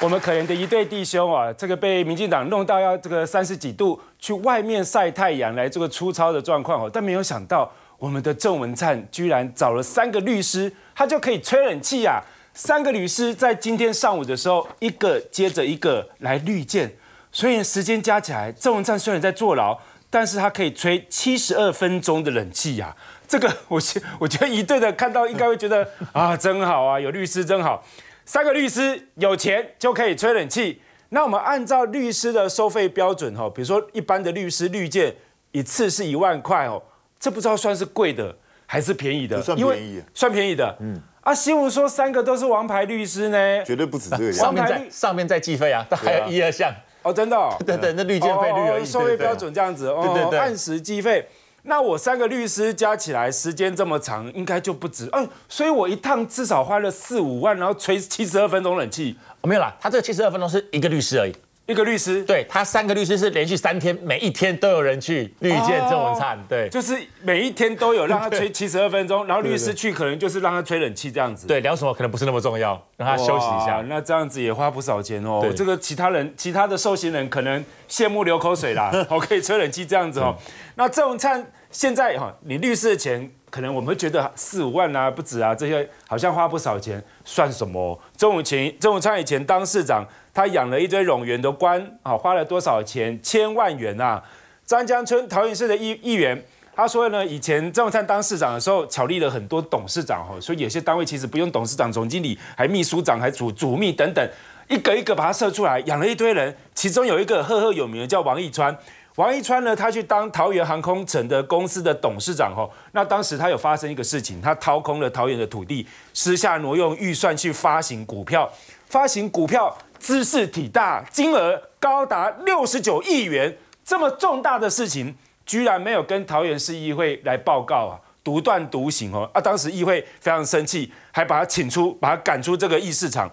我们可怜的一对弟兄啊，这个被民进党弄到要这个三十几度去外面晒太阳来这个粗糙的状况哦，但没有想到我们的郑文灿居然找了三个律师，他就可以吹冷气啊！三个律师在今天上午的时候一个接着一个来律建，所以时间加起来，郑文灿虽然在坐牢，但是他可以吹七十二分钟的冷气呀！这个我觉我觉得一对的看到应该会觉得啊，真好啊，有律师真好。三个律师有钱就可以吹冷气。那我们按照律师的收费标准，哦，比如说一般的律师律件一次是一万块哦，这不知道算是贵的还是便宜的？算便宜，算便宜的。嗯，啊，新闻说三个都是王牌律师呢，绝对不止这个。王牌律上面再计费啊，还有一二项哦，真的。对对，那律件费、率而已，收费标准这样子，对对对，按时计费。那我三个律师加起来时间这么长，应该就不止。嗯，所以我一趟至少花了四五万，然后吹七十二分钟冷气，没有啦。他这个七十二分钟是一个律师而已。一个律师，对他三个律师是连续三天，每一天都有人去律见郑文灿，对，就是每一天都有让他吹七十二分钟，然后律师去可能就是让他吹冷气这样子，对，聊什么可能不是那么重要，让他休息一下，那这样子也花不少钱哦。这个其他人其他的受刑人可能羡慕流口水啦。可以吹冷气这样子哦，那郑文灿现在哈，你律师的钱。可能我们觉得四五万啊，不止啊，这些好像花不少钱，算什么？曾永勤、曾永昌以前当市长，他养了一堆冗员的官啊，花了多少钱？千万元啊！张江村桃园市的议议员，他说呢，以前曾永川当市长的时候，巧立了很多董事长哈，所以有些单位其实不用董事长、总经理，还秘书长、还主主秘等等，一个一个把他设出来，养了一堆人，其中有一个赫赫有名的叫王义川。王一川呢，他去当桃园航空城的公司的董事长吼，那当时他有发生一个事情，他掏空了桃园的土地，私下挪用预算去发行股票，发行股票资事体大，金额高达六十九亿元，这么重大的事情，居然没有跟桃园市议会来报告啊，独断独行哦，啊，当时议会非常生气，还把他请出，把他赶出这个议事场。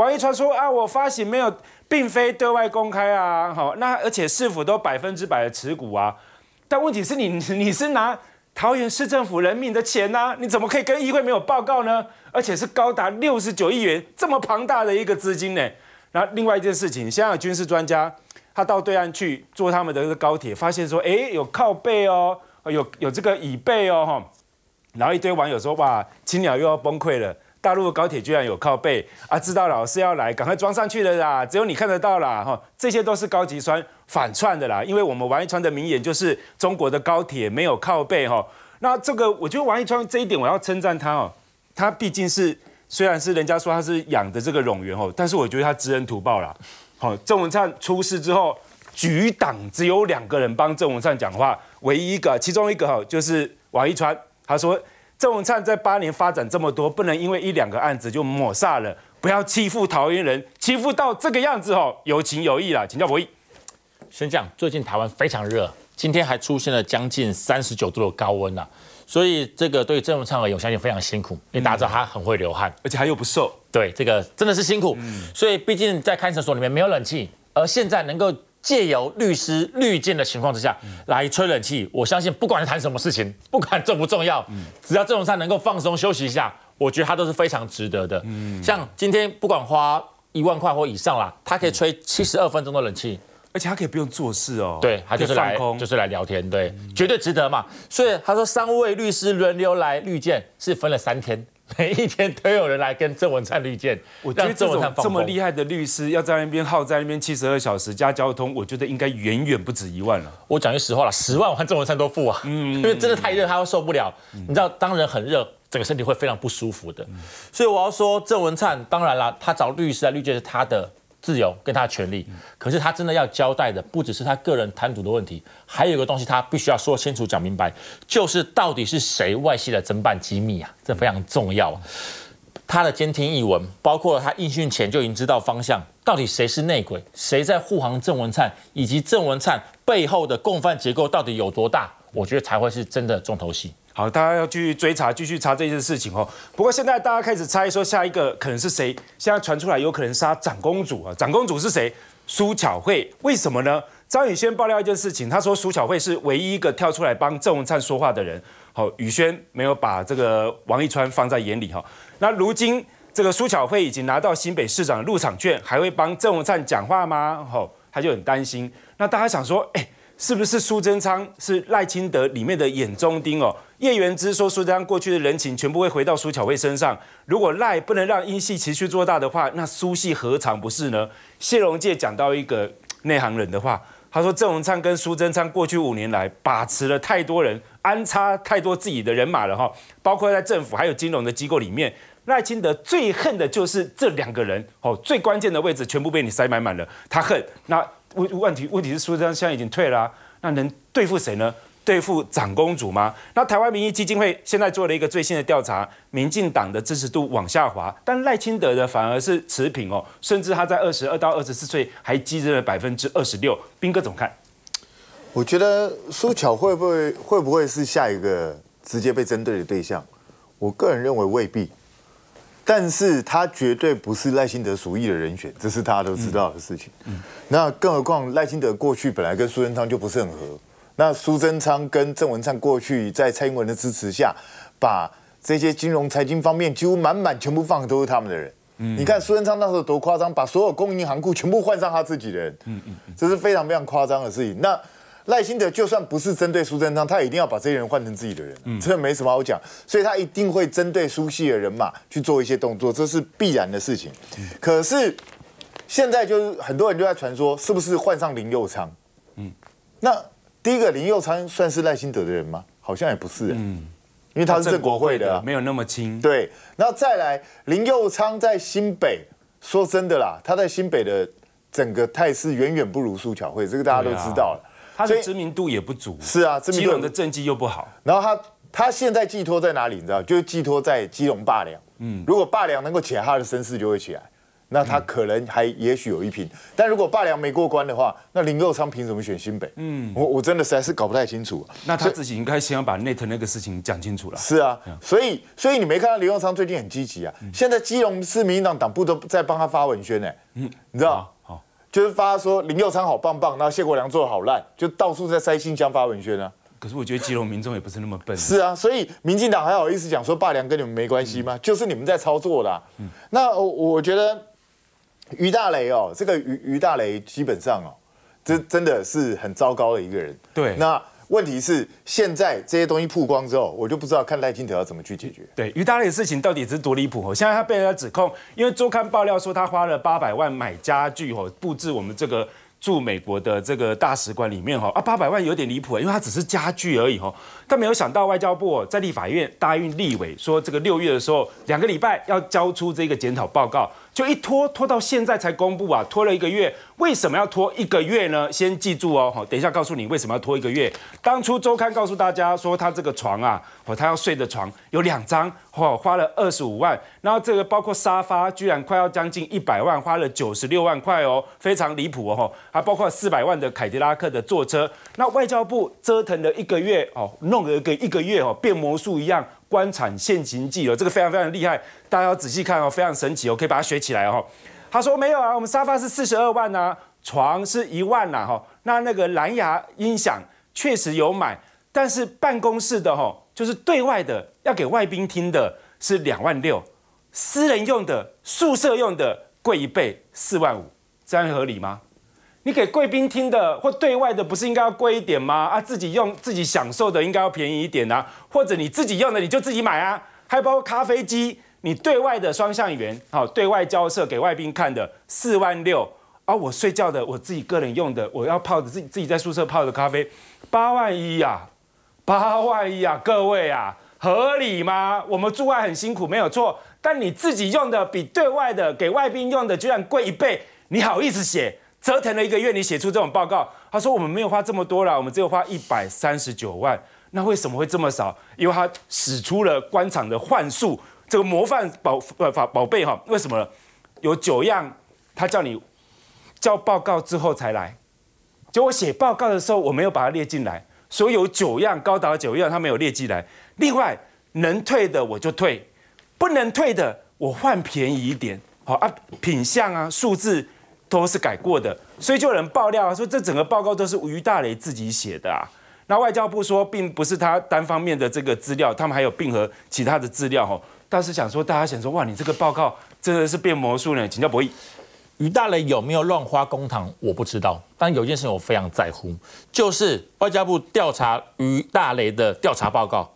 王一川说：“啊，我发行没有，并非对外公开啊，好，那而且市府都百分之百的持股啊，但问题是，你 你是拿桃园市政府人民的钱呐？你怎么可以跟议会没有报告呢？而且是高达六十九亿元这么庞大的一个资金呢？然后另外一件事情，香港军事专家他到对岸去坐他们的高铁，发现说，哎，有靠背哦，有有这个椅背哦，然后一堆网友说，哇，青鸟又要崩溃了。”大陆高铁居然有靠背啊！知道老师要来，赶快装上去的啦。只有你看得到啦，哈，这些都是高级川反串的啦。因为我们王一川的名言就是中国的高铁没有靠背哈。那这个我觉得王一川这一点我要称赞他哦，他毕竟是虽然是人家说他是养的这个冗员哦，但是我觉得他知恩图报啦。好，郑文灿出事之后，局党只有两个人帮郑文灿讲话，唯一一个，其中一个哈就是王一川，他说。郑文灿在八年发展这么多，不能因为一两个案子就抹煞了。不要欺负桃园人，欺负到这个样子哦，有情有义了，请教博弈。先讲，最近台湾非常热，今天还出现了将近三十九度的高温呢，所以这个对郑文灿而言，我相信非常辛苦。你打照他很会流汗，而且他又不瘦，对这个真的是辛苦。所以毕竟在看守所里面没有冷气，而现在能够。借由律师绿建的情况之下来吹冷气，我相信不管谈什么事情，不管重不重要，只要郑容灿能够放松休息一下，我觉得他都是非常值得的。嗯，像今天不管花一万块或以上啦，他可以吹七十二分钟的冷气，而且他可以不用做事哦，对，他就是来就是来聊天，对，绝对值得嘛。所以他说三位律师轮流来绿建是分了三天。每一天都有人来跟郑文灿律件，我觉得这种这么厉害的律师要在那边耗在那边七十二小时加交通，我觉得应该远远不止一万了。我讲句实话了，十万我看郑文灿都付啊，因为 真的太热他会受不了。你知道，当人很热，整个身体会非常不舒服的。所以我要说，郑文灿当然了，他找律师啊，律件是他的。自由跟他的权利，可是他真的要交代的不只是他个人贪渎的问题，还有一个东西他必须要说清楚讲明白，就是到底是谁外泄了侦办机密啊？这非常重要他的监听译文，包括他应讯前就已经知道方向，到底谁是内鬼，谁在护航郑文灿，以及郑文灿背后的共犯结构到底有多大？我觉得才会是真的重头戏。好，大家要去追查，继续查这件事情哦。不过现在大家开始猜说，下一个可能是谁？现在传出来有可能杀长公主啊！长公主是谁？苏巧慧？为什么呢？张雨轩爆料一件事情，他说苏巧慧是唯一一个跳出来帮郑文灿说话的人。好，雨轩没有把这个王一川放在眼里哈。那如今这个苏巧慧已经拿到新北市长入场券，还会帮郑文灿讲话吗？好，他就很担心。那大家想说，哎？是不是苏贞昌是赖清德里面的眼中钉哦？叶元之说，苏贞昌过去的人情全部会回到苏巧慧身上。如果赖不能让英系持续做大的话，那苏系何尝不是呢？谢荣介讲到一个内行人的话，他说，郑荣灿跟苏贞昌过去五年来把持了太多人，安插太多自己的人马了哈，包括在政府还有金融的机构里面，赖清德最恨的就是这两个人哦，最关键的位置全部被你塞满满了，他恨那。问问题问题是苏贞昌现在已经退了，那能对付谁呢？对付长公主吗？那台湾民意基金会现在做了一个最新的调查，民进党的支持度往下滑，但赖清德的反而是持平哦，甚至他在二十二到二十四岁还激增了百分之二十六。兵哥怎么看？我觉得苏巧会不会会不会是下一个直接被针对的对象？我个人认为未必。但是他绝对不是赖新德属意的人选，这是大家都知道的事情。那更何况赖新德过去本来跟苏贞昌就不是很合。那苏贞昌跟郑文灿过去在蔡英文的支持下，把这些金融财经方面几乎满满全部放都是他们的人。你看苏贞昌那时候多夸张，把所有公营行库全部换上他自己的人，嗯嗯，这是非常非常夸张的事情。那赖新德就算不是针对苏贞昌，他一定要把这些人换成自己的人，嗯，这没什么好讲，所以他一定会针对苏系的人马去做一些动作，这是必然的事情。可是现在就是很多人就在传说，是不是换上林佑昌？嗯，那第一个林佑昌算是赖新德的人吗？好像也不是，嗯，因为他是正国会的，没有那么精。对，然后再来林佑昌在新北，说真的啦，他在新北的整个态势远远不如苏巧慧，这个大家都知道了。他的知名度也不足，是啊，知基隆的政绩又不好，然后他他现在寄托在哪里？你知道，就是寄托在基隆霸梁。嗯，如果霸梁能够起来，他的声势就会起来，那他可能还也许有一拼。但如果霸梁没过关的话，那林佑昌凭什么选新北？嗯，我我真的实在是搞不太清楚。那他自己应该先要把内藤那个事情讲清楚了。是啊，所以所以你没看到林佑昌最近很积极啊？现在基隆市民党党部都在帮他发文宣呢。嗯，你知道？就是发说林佑昌好棒棒，那谢国良做的好烂，就到处在塞新疆发文宣啊。可是我觉得基隆民众也不是那么笨。是啊，所以民进党还好意思讲说霸梁跟你们没关系吗？就是你们在操作的。嗯，那我觉得于大雷哦，这个于于大雷基本上哦，这真的是很糟糕的一个人。对，那。问题是现在这些东西曝光之后，我就不知道看赖清德要怎么去解决。对，于大利的事情到底是多离谱？现在他被人家指控，因为周刊爆料说他花了八百万买家具哦，布置我们这个驻美国的这个大使馆里面哈啊，八百万有点离谱，因为它只是家具而已哈。但没有想到外交部在立法院答应立委说，这个六月的时候两个礼拜要交出这个检讨报告。就一拖拖到现在才公布啊，拖了一个月，为什么要拖一个月呢？先记住哦，好，等一下告诉你为什么要拖一个月。当初周刊告诉大家说，他这个床啊，哦，他要睡的床有两张。哦，花了二十五万，然后这个包括沙发，居然快要将近一百万，花了九十六万块哦，非常离谱哦。还包括四百万的凯迪拉克的坐车。那外交部折腾了一个月哦，弄了个一个月哦，变魔术一样，官产现形记哦，这个非常非常厉害，大家要仔细看哦，非常神奇哦，可以把它学起来哦。他说没有啊，我们沙发是四十二万呐，床是一万呐，哈，那那个蓝牙音响确实有买，但是办公室的哈。就是对外的要给外宾听的是两万六，私人用的宿舍用的贵一倍四万五，这样合理吗？你给贵宾听的或对外的不是应该要贵一点吗？啊，自己用自己享受的应该要便宜一点啊，或者你自己用的你就自己买啊，还包括咖啡机，你对外的双向员好对外交涉给外宾看的四万六啊，我睡觉的我自己个人用的我要泡的自己自己在宿舍泡的咖啡八万一呀。八万一啊，各位啊，合理吗？我们驻外很辛苦，没有错。但你自己用的比对外的、给外宾用的居然贵一倍，你好意思写？折腾了一个月，你写出这种报告？他说我们没有花这么多了，我们只有花一百三十九万。那为什么会这么少？因为他使出了官场的幻术。这个模范宝呃宝宝贝哈，为什么？有九样，他叫你交报告之后才来。结果写报告的时候，我没有把它列进来。所以有九样，高达九样，他没有列进来。另外，能退的我就退，不能退的我换便宜一点。好啊，品相啊，数字都是改过的。所以就有人爆料说，这整个报告都是于大雷自己写的。啊。那外交部说，并不是他单方面的这个资料，他们还有并和其他的资料哦。但是想说，大家想说，哇，你这个报告真的是变魔术呢？请教博弈。于大雷有没有乱花公帑，我不知道。但有一件事情我非常在乎，就是外交部调查于大雷的调查报告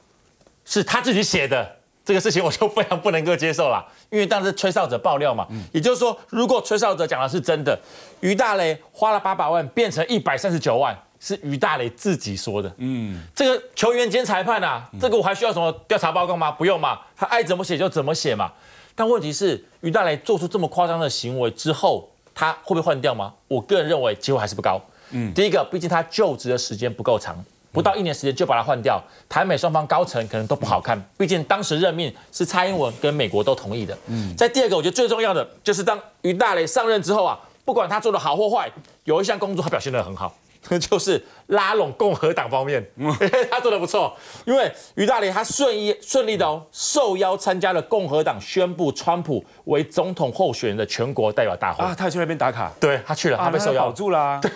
是他自己写的，这个事情我就非常不能够接受了。因为当时崔少哲爆料嘛，也就是说，如果崔少哲讲的是真的，于大雷花了八百万变成一百三十九万，是于大雷自己说的。嗯，这个球员兼裁判啊，这个我还需要什么调查报告吗？不用嘛，他爱怎么写就怎么写嘛。但问题是，于大雷做出这么夸张的行为之后，他会被换掉吗？我个人认为机会还是不高。嗯，第一个，毕竟他就职的时间不够长，不到一年时间就把他换掉，台美双方高层可能都不好看。毕竟当时任命是蔡英文跟美国都同意的。嗯，在第二个，我觉得最重要的就是当于大雷上任之后啊，不管他做的好或坏，有一项工作他表现得很好。那 就是拉拢共和党方面，嗯，他做的不错，因为于大雷他顺意顺利的哦，受邀参加了共和党宣布川普为总统候选人的全国代表大会，啊，他去那边打卡，对他去了，他被受邀，保住了。对，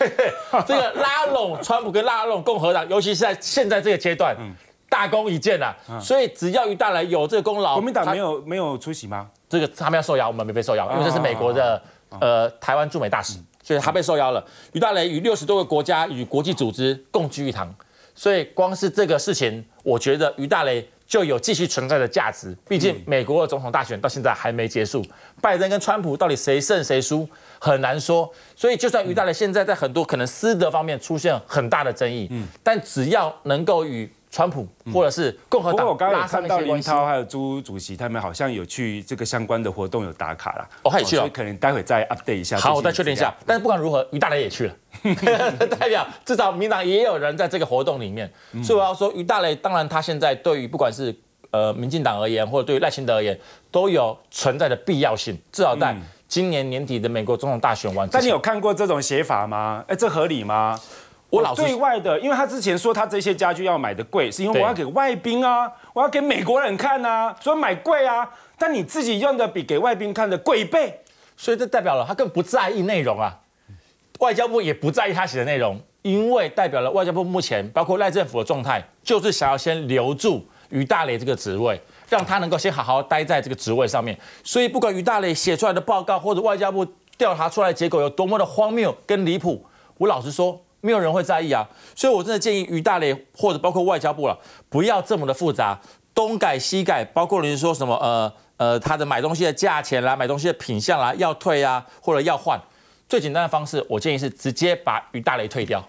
这个拉拢川普跟拉拢共和党，尤其是在现在这个阶段，大功一件啊，所以只要于大雷有这个功劳，国民党没有没有出席吗？这个他们要受邀，我们没被受邀，因为这是美国的呃台湾驻美大使。就是他被受邀了，于大雷与六十多个国家与国际组织共聚一堂，所以光是这个事情，我觉得于大雷就有继续存在的价值。毕竟美国的总统大选到现在还没结束，拜登跟川普到底谁胜谁输很难说。所以就算于大雷现在在很多可能私德方面出现很大的争议，嗯，但只要能够与。川普或者是共和党，我刚刚看到林涛还有朱主席，他们好像有去这个相关的活动有打卡了。哦，他也去了，可能待会再 update 一下。好，我再确定一下。但是不管如何，于大雷也去了，代表至少民党也有人在这个活动里面。所以我要说，于大雷当然他现在对于不管是呃民进党而言，或者对于赖清德而言，都有存在的必要性。至少在今年年底的美国总统大选完，但你有看过这种写法吗？哎，这合理吗？我老对外的，因为他之前说他这些家具要买的贵，是因为我要给外宾啊，我要给美国人看啊，所以买贵啊。但你自己用的比给外宾看的贵倍，所以这代表了他更不在意内容啊。外交部也不在意他写的内容，因为代表了外交部目前包括赖政府的状态，就是想要先留住于大雷这个职位，让他能够先好好待在这个职位上面。所以不管于大雷写出来的报告或者外交部调查出来的结果有多么的荒谬跟离谱，我老实说。没有人会在意啊，所以我真的建议于大雷或者包括外交部了，不要这么的复杂，东改西改，包括你说什么呃呃他的买东西的价钱啦，买东西的品相啦，要退啊或者要换，最简单的方式，我建议是直接把于大雷退掉，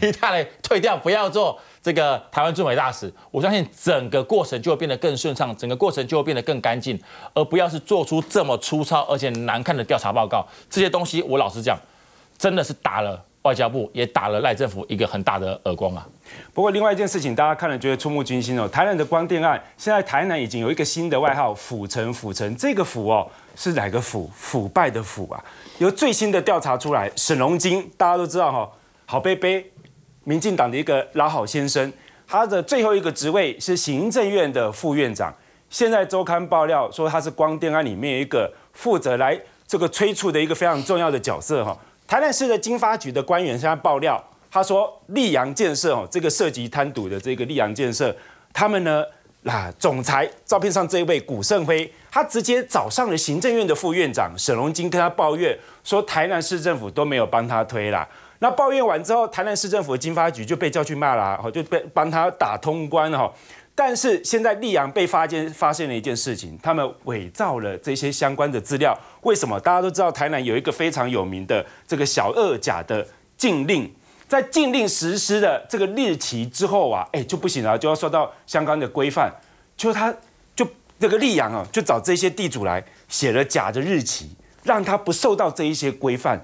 于大雷退掉，不要做这个台湾驻美大使，我相信整个过程就会变得更顺畅，整个过程就会变得更干净，而不要是做出这么粗糙而且难看的调查报告，这些东西我老实讲，真的是打了。外交部也打了赖政府一个很大的耳光啊！不过，另外一件事情，大家看了觉得触目惊心哦。台南的光电案，现在台南已经有一个新的外号“府城”。府城这个“府哦，是哪个“腐”？腐败的“腐”啊！由最新的调查出来，沈荣金大家都知道哈，好贝贝，民进党的一个老好先生，他的最后一个职位是行政院的副院长。现在周刊爆料说，他是光电案里面一个负责来这个催促的一个非常重要的角色哈。台南市的经发局的官员现在爆料，他说利阳建设哦，这个涉及贪赌的这个利阳建设，他们呢，那总裁照片上这一位古圣辉，他直接找上了行政院的副院长沈荣金，跟他抱怨说台南市政府都没有帮他推啦。那抱怨完之后，台南市政府经发局就被叫去骂了，就被帮他打通关了哈。但是现在溧阳被发现发现了一件事情，他们伪造了这些相关的资料。为什么？大家都知道，台南有一个非常有名的这个小二甲的禁令，在禁令实施的这个日期之后啊，哎就不行了，就要受到相关的规范。就他就这个溧阳啊，就找这些地主来写了假的日期，让他不受到这一些规范。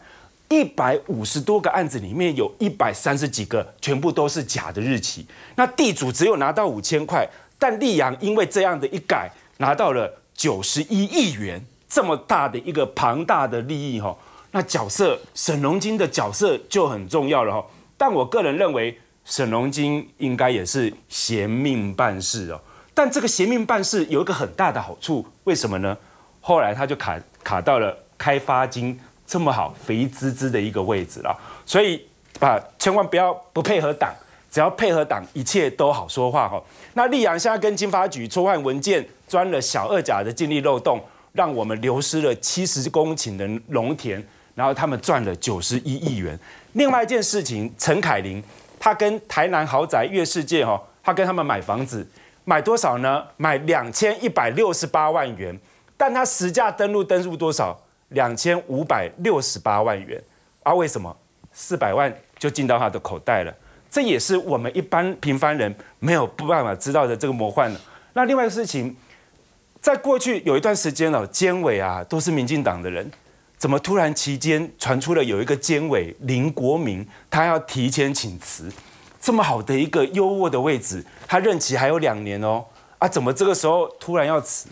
一百五十多个案子里面，有一百三十几个全部都是假的日期。那地主只有拿到五千块，但溧阳因为这样的一改，拿到了九十一亿元这么大的一个庞大的利益哈。那角色沈龙金的角色就很重要了哈。但我个人认为，沈龙金应该也是嫌命办事哦。但这个嫌命办事有一个很大的好处，为什么呢？后来他就卡卡到了开发金。这么好肥滋滋的一个位置了，所以，啊，千万不要不配合党，只要配合党，一切都好说话哈。那李阳现在跟金发局交换文件，钻了小二甲的精力漏洞，让我们流失了七十公顷的农田，然后他们赚了九十一亿元。另外一件事情，陈凯琳她跟台南豪宅月世界哈，她跟他们买房子，买多少呢？买两千一百六十八万元，但他实价登录登入多少？两千五百六十八万元，啊，为什么四百万就进到他的口袋了？这也是我们一般平凡人没有办法知道的这个魔幻了。那另外一个事情，在过去有一段时间呢，监委啊都是民进党的人，怎么突然期间传出了有一个监委林国民，他要提前请辞？这么好的一个优渥的位置，他任期还有两年哦，啊，怎么这个时候突然要辞？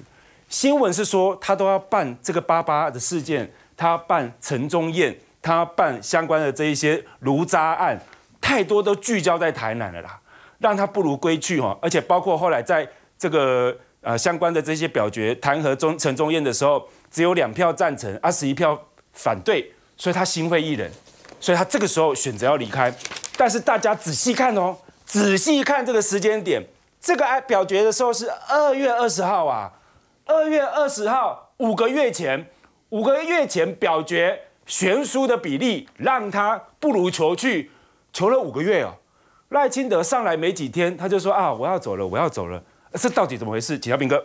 新闻是说，他都要办这个八八的事件，他办陈忠燕，他办相关的这一些卢渣案，太多都聚焦在台南了啦，让他不如归去哦。而且包括后来在这个呃相关的这些表决弹劾中陈忠燕的时候，只有两票赞成，二十一票反对，所以他心灰意冷，所以他这个时候选择要离开。但是大家仔细看哦，仔细看这个时间点，这个案表决的时候是二月二十号啊。二月二十号，五个月前，五个月前表决悬殊的比例，让他不如求去，求了五个月哦。赖清德上来没几天，他就说啊，我要走了，我要走了。这到底怎么回事？景教兵哥，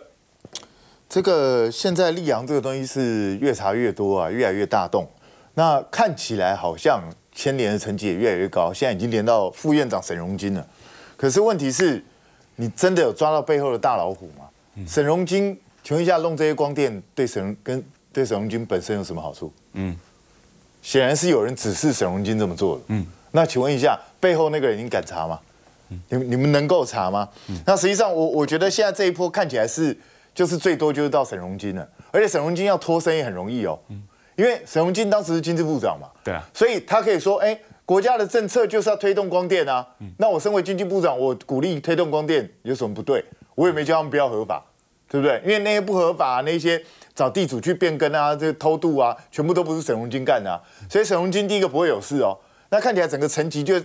这个现在溧阳这个东西是越查越多啊，越来越大动，那看起来好像牵连的层级也越来越高，现在已经连到副院长沈荣金了。可是问题是，你真的有抓到背后的大老虎吗？沈荣金。请问一下，弄这些光电对沈跟对沈荣君本身有什么好处？嗯，显然是有人指示沈荣君这么做的。嗯，那请问一下，背后那个人你敢查吗？你你们能够查吗？嗯，那实际上我我觉得现在这一波看起来是就是最多就是到沈荣君了，而且沈荣君要脱身也很容易哦。嗯，因为沈荣君当时是经济部长嘛。对啊，所以他可以说，哎，国家的政策就是要推动光电啊。嗯，那我身为经济部长，我鼓励推动光电有什么不对？我也没叫他们不要合法。对不对？因为那些不合法，那些找地主去变更啊，这偷渡啊，全部都不是沈宏钧干的，所以沈宏钧第一个不会有事哦。那看起来整个层级就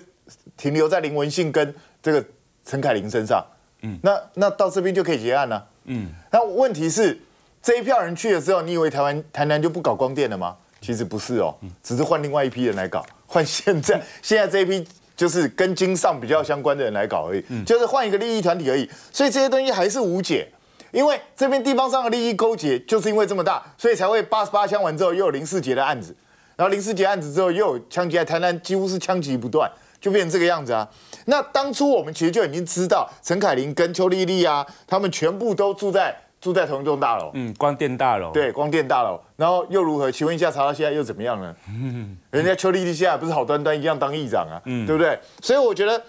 停留在林文信跟这个陈凯琳身上。嗯，那那到这边就可以结案了。嗯，那问题是这一票人去的之候，你以为台湾台南就不搞光电了吗？其实不是哦，只是换另外一批人来搞，换现在现在这批就是跟经上比较相关的人来搞而已，就是换一个利益团体而已。所以这些东西还是无解。因为这边地方上的利益勾结，就是因为这么大，所以才会八十八枪完之后又有林世杰的案子，然后林世杰案子之后又有枪击，在台南几乎是枪击不断，就变成这个样子啊。那当初我们其实就已经知道，陈凯琳跟邱丽丽啊，他们全部都住在住在同一栋大楼，嗯，光电大楼，对，光电大楼，然后又如何？请问一下，查到现在又怎么样呢？嗯，人家邱丽丽现在不是好端端一样当议长啊，嗯，对不对？所以我觉得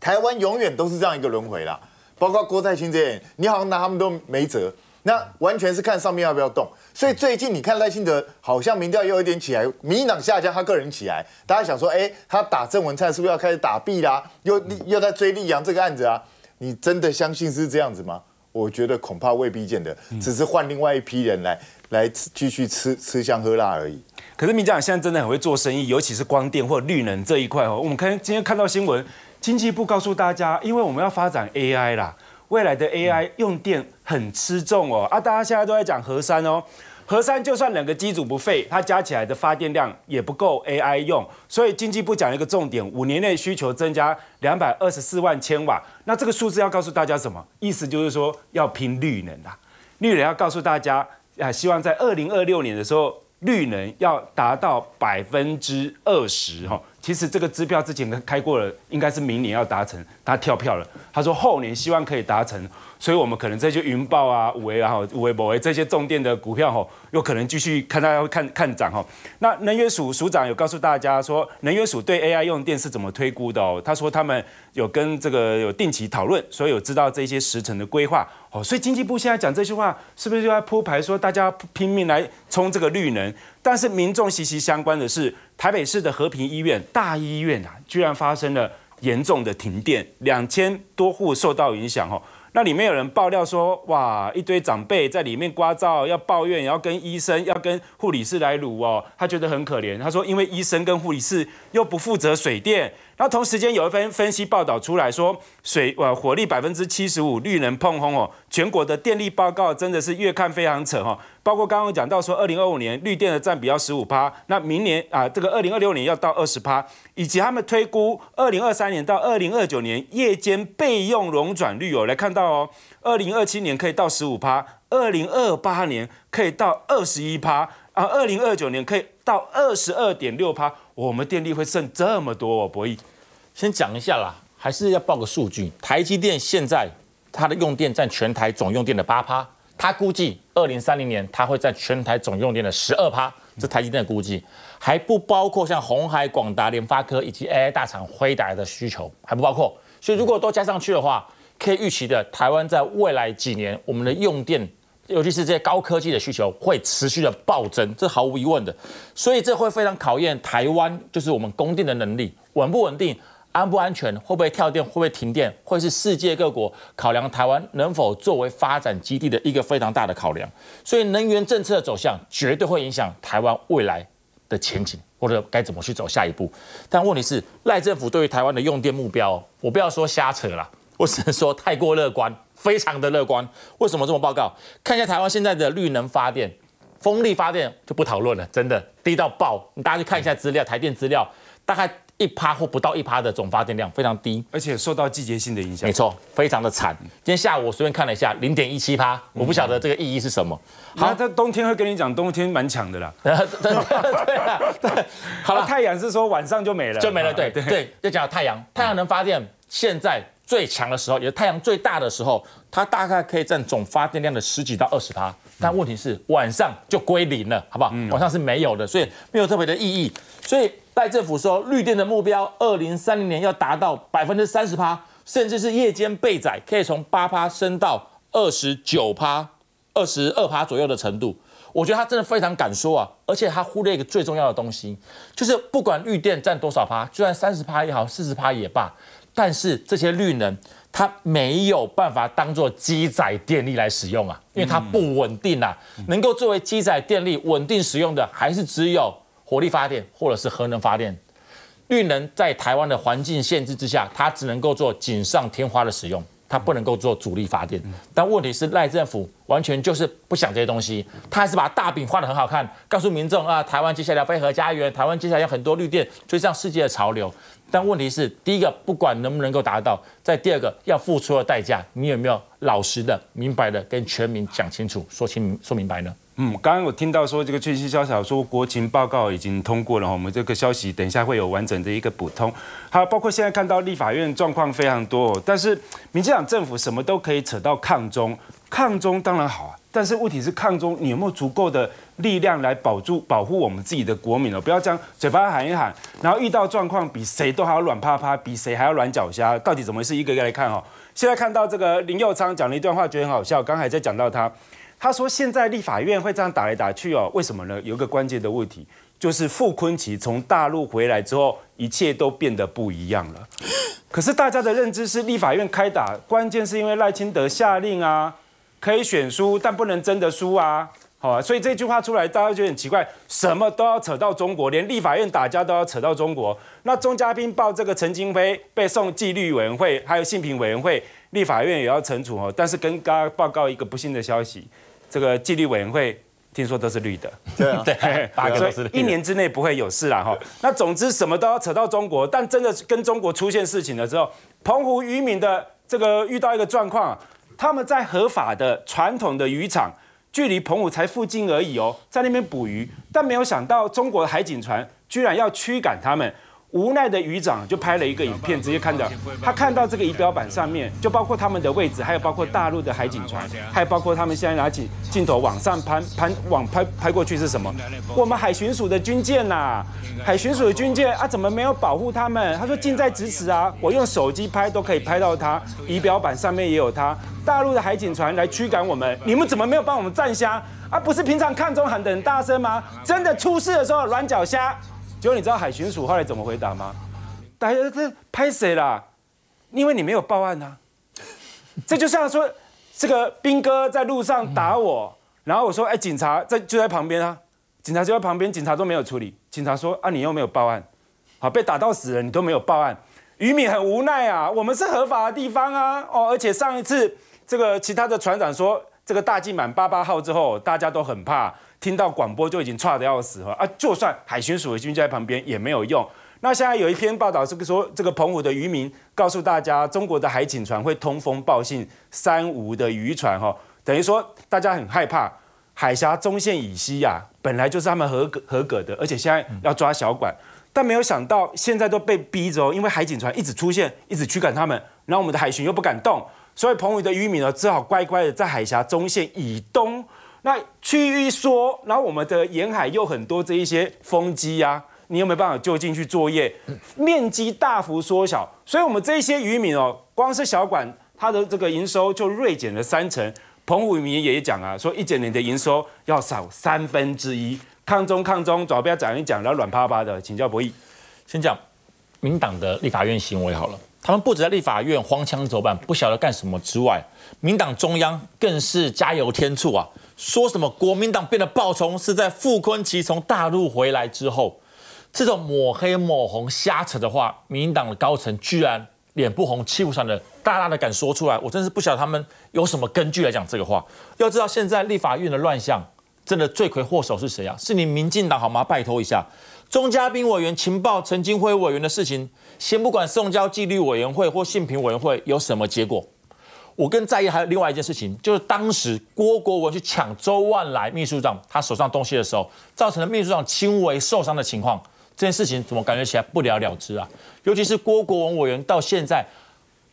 台湾永远都是这样一个轮回啦。包括郭台铭这些人，你好像拿他们都没辙，那完全是看上面要不要动。所以最近你看赖清德好像民调又一点起来，民进党下降，他个人起来，大家想说，哎，他打郑文灿是不是要开始打弊啦？又又在追利阳这个案子啊？你真的相信是这样子吗？我觉得恐怕未必见得，只是换另外一批人来来继续吃吃香喝辣而已。可是民进党现在真的很会做生意，尤其是光电或绿能这一块哦。我们看今天看到新闻。经济部告诉大家，因为我们要发展 AI 啦，未来的 AI 用电很吃重哦啊！大家现在都在讲核三哦，核三就算两个机组不废，它加起来的发电量也不够 AI 用，所以经济部讲一个重点，五年内需求增加两百二十四万千瓦，那这个数字要告诉大家什么？意思就是说要拼绿能啦，绿能要告诉大家啊，希望在二零二六年的时候，绿能要达到百分之二十哈。其实这个支票之前开过了，应该是明年要达成，他跳票了。他说后年希望可以达成。所以，我们可能这些云豹啊、五维啊、五维博维这些重电的股票，吼，有可能继续看大家会看看涨，吼。那能源署署长有告诉大家说，能源署对 AI 用电是怎么推估的？哦，他说他们有跟这个有定期讨论，所以有知道这些时程的规划，哦。所以经济部现在讲这句话，是不是就要铺排说大家拼命来充这个绿能？但是民众息息相关的是，台北市的和平医院、大医院啊，居然发生了严重的停电，两千多户受到影响，吼。那里面有人爆料说，哇，一堆长辈在里面刮噪，要抱怨，要跟医生，要跟护理师来撸哦，他觉得很可怜。他说，因为医生跟护理师又不负责水电。那同时间有一份分析报道出来说，水呃火力百分之七十五，绿能碰轰哦，全国的电力报告真的是越看非常扯哈。包括刚刚讲到说，二零二五年绿电的占比要十五趴，那明年啊这个二零二六年要到二十趴，以及他们推估二零二三年到二零二九年夜间备用容转率哦，来看到哦，二零二七年可以到十五趴，二零二八年可以到二十一趴啊，二零二九年可以。到二十二点六趴，我们电力会剩这么多哦，博弈，先讲一下啦，还是要报个数据。台积电现在它的用电占全台总用电的八趴，它估计二零三零年它会在全台总用电的十二趴，这台积电估计还不包括像红海、广达、联发科以及 AI 大厂辉达的需求还不包括，所以如果都加上去的话，可以预期的台湾在未来几年我们的用电。尤其是这些高科技的需求会持续的暴增，这毫无疑问的。所以这会非常考验台湾，就是我们供电的能力稳不稳定、安不安全，会不会跳电、会不会停电，会是世界各国考量台湾能否作为发展基地的一个非常大的考量。所以能源政策的走向绝对会影响台湾未来的前景，或者该怎么去走下一步。但问题是赖政府对于台湾的用电目标，我不要说瞎扯了。我只能说太过乐观，非常的乐观。为什么这么报告？看一下台湾现在的绿能发电、风力发电就不讨论了，真的低到爆。你大家去看一下资料，台电资料大概一趴或不到一趴的总发电量非常低，而且受到季节性的影响。没错，非常的惨。今天下午我随便看了一下，零点一七趴，我不晓得这个意义是什么。好，这冬天会跟你讲，冬天蛮强的啦。对啊，对，好了，太阳是说晚上就没了，就没了。对对 对，讲到太阳，太阳能发电现在。最强的时候，也是太阳最大的时候，它大概可以占总发电量的十几到二十趴。但问题是晚上就归零了，好不好？晚上是没有的，所以没有特别的意义。所以拜政府说，绿电的目标，二零三零年要达到百分之三十趴，甚至是夜间备载，可以从八趴升到二十九趴、二十二趴左右的程度。我觉得他真的非常敢说啊，而且他忽略一个最重要的东西，就是不管绿电占多少趴，就算三十趴也好，四十趴也罢。但是这些绿能，它没有办法当做机载电力来使用啊，因为它不稳定啊。能够作为机载电力稳定使用的，还是只有火力发电或者是核能发电。绿能在台湾的环境限制之下，它只能够做锦上添花的使用。他不能够做主力发电，但问题是赖政府完全就是不想这些东西，他还是把大饼画得很好看，告诉民众啊，台湾接下来配合家园，台湾接下来有很多绿电，追上世界的潮流。但问题是，第一个不管能不能够达到，在第二个要付出的代价，你有没有老实的、明白的跟全民讲清楚、说清、说明白呢？嗯，刚刚我听到说这个最新消息说国情报告已经通过了我们这个消息等一下会有完整的一个补充。好，包括现在看到立法院状况非常多，但是民进党政府什么都可以扯到抗中，抗中当然好啊，但是问题是抗中你有没有足够的力量来保住保护我们自己的国民哦，不要这样嘴巴喊一喊，然后遇到状况比谁都还要软趴趴，比谁还要软脚虾，到底怎么是一个一个来看哦。现在看到这个林佑昌讲了一段话，觉得很好笑，刚才在讲到他。他说：“现在立法院会这样打来打去哦，为什么呢？有一个关键的问题，就是傅昆奇从大陆回来之后，一切都变得不一样了。可是大家的认知是立法院开打，关键是因为赖清德下令啊，可以选输，但不能真的输啊。好，啊，所以这句话出来，大家觉得很奇怪，什么都要扯到中国，连立法院打架都要扯到中国。那钟嘉宾报这个陈金飞被送纪律委员会，还有信评委员会，立法院也要惩处哦。但是跟大家报告一个不幸的消息。”这个纪律委员会听说都是绿的，对，八个都是绿的，一年之内不会有事啦哈。那总之什么都要扯到中国，但真的跟中国出现事情了之后，澎湖渔民的这个遇到一个状况，他们在合法的传统的渔场，距离澎湖才附近而已哦，在那边捕鱼，但没有想到中国的海警船居然要驱赶他们。无奈的渔长就拍了一个影片，直接看到他看到这个仪表板上面，就包括他们的位置，还有包括大陆的海警船，还有包括他们现在拿起镜头往上攀攀往拍拍过去是什么？我们海巡署的军舰呐，海巡署的军舰啊，怎么没有保护他们？他说近在咫尺啊，我用手机拍都可以拍到他，仪表板上面也有他。大陆的海警船来驱赶我们，你们怎么没有帮我们站虾啊？不是平常看中喊得很大声吗？真的出事的时候软脚虾。就你知道海巡署后来怎么回答吗？大家这拍谁啦？因为你没有报案啊！这就像说，这个兵哥在路上打我，然后我说，哎，警察在就在旁边啊，警察就在旁边，警察都没有处理。警察说啊，你又没有报案，好被打到死了，你都没有报案。渔民很无奈啊，我们是合法的地方啊，哦，而且上一次这个其他的船长说，这个大靖满八八号之后，大家都很怕。听到广播就已经差的要死了啊！就算海巡署的军在旁边也没有用。那现在有一篇报道，这个说这个澎湖的渔民告诉大家，中国的海警船会通风报信，三无的渔船哈，等于说大家很害怕海峡中线以西呀，本来就是他们合格合格的，而且现在要抓小管，但没有想到现在都被逼着哦，因为海警船一直出现，一直驱赶他们，然后我们的海巡又不敢动，所以澎湖的渔民呢，只好乖乖的在海峡中线以东。那区域缩，然后我们的沿海又很多这一些风机啊，你有没有办法就近去作业？面积大幅缩小，所以我们这些渔民哦，光是小馆他的这个营收就锐减了三成。澎湖渔民也讲啊，说一整年的营收要少三分之一。抗中抗中，不要讲一讲，然后软趴趴的。请教博弈。先讲民党的立法院行为好了，他们不止在立法院荒腔走板，不晓得干什么之外，民党中央更是加油添醋啊。说什么国民党变得暴冲是在傅昆奇从大陆回来之后，这种抹黑抹红瞎扯的话，民党的高层居然脸不红气不喘的，大大的敢说出来，我真是不晓得他们有什么根据来讲这个话。要知道现在立法院的乱象，真的罪魁祸首是谁啊？是你民进党好吗？拜托一下，钟嘉宾委员、情报陈金辉委员的事情，先不管送交纪律委员会或信评委员会有什么结果。我更在意还有另外一件事情，就是当时郭国文去抢周万来秘书长他手上东西的时候，造成了秘书长轻微受伤的情况，这件事情怎么感觉起来不了了之啊？尤其是郭国文委员到现在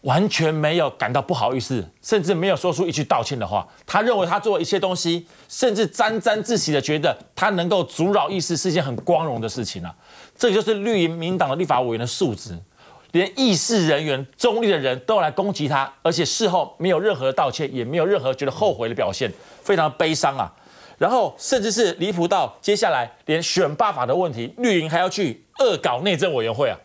完全没有感到不好意思，甚至没有说出一句道歉的话。他认为他做一切东西，甚至沾沾自喜的觉得他能够阻扰议事是一件很光荣的事情啊！这就是绿营民党的立法委员的素质。连议事人员、中立的人都来攻击他，而且事后没有任何道歉，也没有任何觉得后悔的表现，非常悲伤啊。然后甚至是离谱到接下来连选罢法的问题，绿营还要去恶搞内政委员会啊！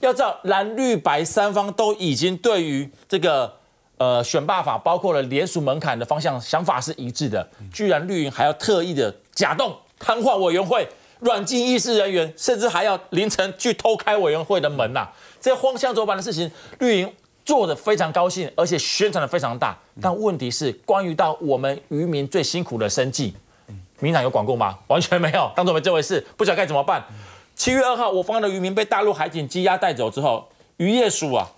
要知道蓝绿白三方都已经对于这个呃选罢法，包括了联署门槛的方向想法是一致的，居然绿营还要特意的假动瘫痪委员会、软禁议事人员，甚至还要凌晨去偷开委员会的门呐！这些荒腔走板的事情，绿营做的非常高兴，而且宣传的非常大。但问题是，关于到我们渔民最辛苦的生计，民党有管过吗？完全没有，当作没这回事，不知道该怎么办。七月二号，我方的渔民被大陆海警羁押带走之后，渔业署啊，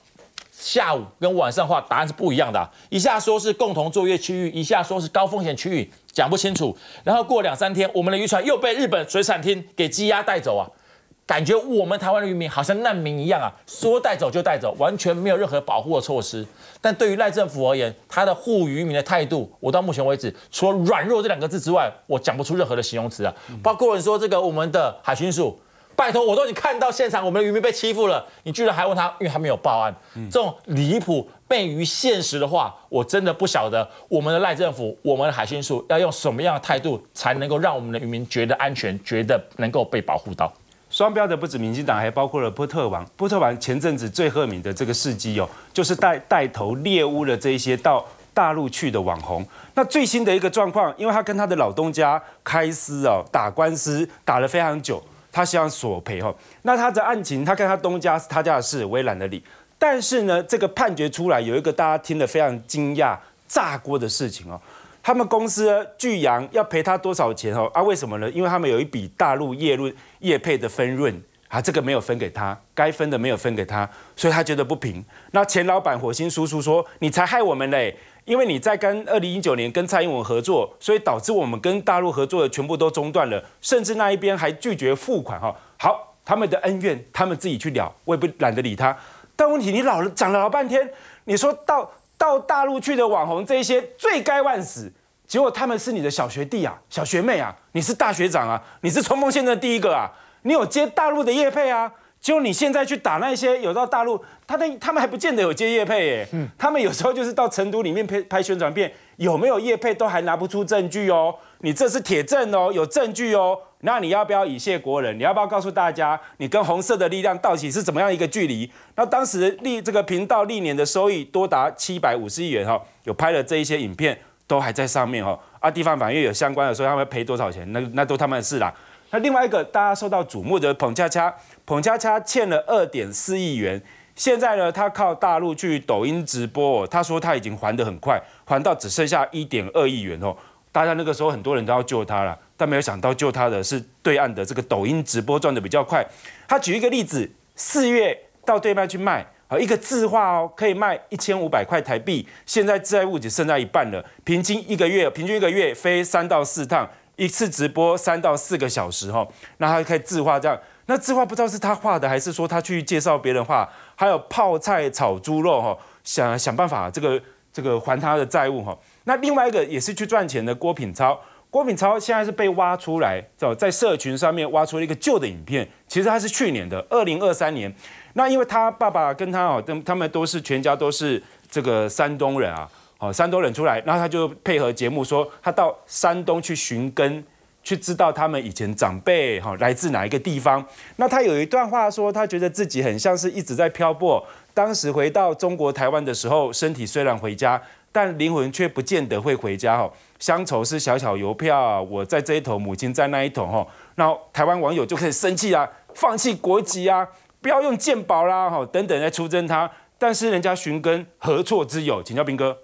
下午跟晚上的话，答案是不一样的。一下说是共同作业区域，一下说是高风险区域，讲不清楚。然后过两三天，我们的渔船又被日本水产厅给羁押带走啊。感觉我们台湾的渔民好像难民一样啊，说带走就带走，完全没有任何保护的措施。但对于赖政府而言，他的护渔民的态度，我到目前为止除了软弱这两个字之外，我讲不出任何的形容词啊。包括你说这个我们的海巡署，拜托我都已经看到现场，我们的渔民被欺负了，你居然还问他，因为他没有报案，这种离谱背于现实的话，我真的不晓得我们的赖政府，我们的海巡署要用什么样的态度才能够让我们的渔民觉得安全，觉得能够被保护到。双标的不止民进党，还包括了波特王。波特王前阵子最赫名的这个事迹哦，就是带带头猎污了这一些到大陆去的网红。那最新的一个状况，因为他跟他的老东家开司哦打官司打了非常久，他希望索赔哦。那他的案情，他跟他东家是他家的事，我也懒得理。但是呢，这个判决出来有一个大家听了非常惊讶炸锅的事情哦。他们公司巨阳要赔他多少钱哦？啊，为什么呢？因为他们有一笔大陆业润业配的分润啊，这个没有分给他，该分的没有分给他，所以他觉得不平。那钱老板火星叔叔说：“你才害我们嘞，因为你在跟二零一九年跟蔡英文合作，所以导致我们跟大陆合作的全部都中断了，甚至那一边还拒绝付款哈。好，他们的恩怨他们自己去了，我也不懒得理他。但问题你老讲了老半天，你说到。到大陆去的网红，这些罪该万死。结果他们是你的小学弟啊，小学妹啊，你是大学长啊，你是冲锋陷阵第一个啊，你有接大陆的叶配啊。结果你现在去打那些有到大陆，他的他们还不见得有接叶配耶。嗯，他们有时候就是到成都里面拍拍宣传片，有没有叶配都还拿不出证据哦。你这是铁证哦，有证据哦。那你要不要以谢国人？你要不要告诉大家，你跟红色的力量到底是怎么样一个距离？那当时历这个频道历年的收益多达七百五十亿元哈，有拍了这一些影片都还在上面哈。啊，地方法院有相关的说他们赔多少钱，那那都他们的事啦。那另外一个大家受到瞩目的彭恰恰，彭恰恰欠了二点四亿元，现在呢他靠大陆去抖音直播，他说他已经还的很快，还到只剩下一点二亿元哦。大家那个时候很多人都要救他了。但没有想到救他的是对岸的这个抖音直播赚的比较快。他举一个例子，四月到对面去卖，好一个字画哦，可以卖一千五百块台币。现在债务只剩下一半了，平均一个月平均一个月飞三到四趟，一次直播三到四个小时哈。那他开字画这样，那字画不知道是他画的，还是说他去介绍别人画？还有泡菜炒猪肉哈，想想办法，这个这个还他的债务哈。那另外一个也是去赚钱的郭品超。郭品超现在是被挖出来，走在社群上面挖出一个旧的影片，其实他是去年的二零二三年。那因为他爸爸跟他哦，他他们都是全家都是这个山东人啊，哦，山东人出来，然后他就配合节目说他到山东去寻根，去知道他们以前长辈哈来自哪一个地方。那他有一段话说，他觉得自己很像是一直在漂泊。当时回到中国台湾的时候，身体虽然回家。但灵魂却不见得会回家哈，乡愁是小小邮票，我在这一头，母亲在那一头哈，然后台湾网友就开始生气啊，放弃国籍啊，不要用鉴宝啦哈，等等来出征他，但是人家寻根何错之有？请教兵哥，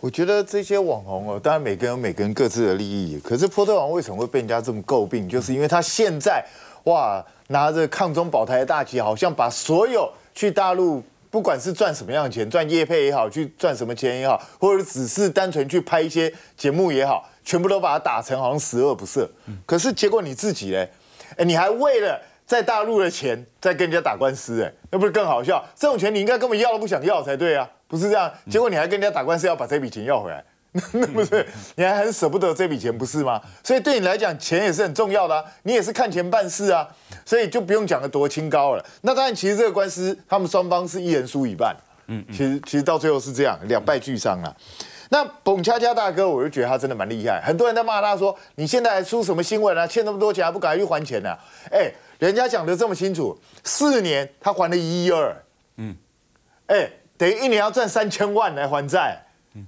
我觉得这些网红哦，当然每个人有每个人各自的利益，可是波特王为什么会被人家这么诟病，就是因为他现在哇拿着抗中保台的大旗，好像把所有去大陆。不管是赚什么样的钱，赚业配也好，去赚什么钱也好，或者只是单纯去拍一些节目也好，全部都把它打成好像十恶不赦。可是结果你自己嘞，哎，你还为了在大陆的钱在跟人家打官司，哎，那不是更好笑？这种钱你应该根本要都不想要才对啊，不是这样，结果你还跟人家打官司要把这笔钱要回来。那不是，你还很舍不得这笔钱，不是吗？所以对你来讲，钱也是很重要的啊，你也是看钱办事啊，所以就不用讲得多清高了。那当然，其实这个官司他们双方是一人输一半，嗯，其实其实到最后是这样，两败俱伤了。那捧恰恰大哥，我就觉得他真的蛮厉害。很多人在骂他说，你现在还出什么新闻啊？欠那么多钱还不赶快去还钱呢？哎，人家讲得这么清楚，四年他还了一二，嗯，哎，等于一年要赚三千万来还债。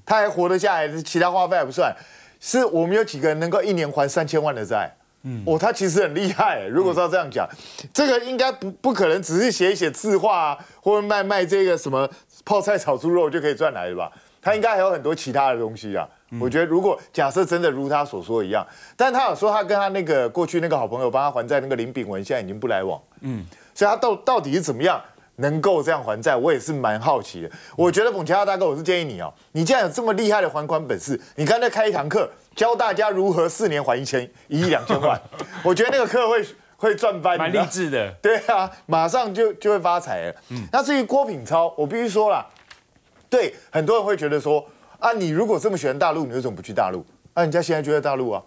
他还活得下来，是其他花费还不算，是我们有几个人能够一年还三千万的债？嗯，哦，他其实很厉害。如果照这样讲，这个应该不不可能，只是写一写字画啊，或者卖卖这个什么泡菜炒猪肉就可以赚来的吧？他应该还有很多其他的东西啊。我觉得，如果假设真的如他所说一样，但他有说他跟他那个过去那个好朋友帮他还债那个林炳文现在已经不来往，嗯，所以他到到底是怎么样？能够这样还债，我也是蛮好奇的。我觉得冯清耀大哥，我是建议你哦，你既然有这么厉害的还款本事，你刚才开一堂课，教大家如何四年还一千一亿两千万。我觉得那个课会会赚翻，蛮励志的。对啊，马上就就会发财了。那至于郭品超，我必须说了，对很多人会觉得说啊，你如果这么喜欢大陆，你为什么不去大陆？啊，人家现在就在大陆啊。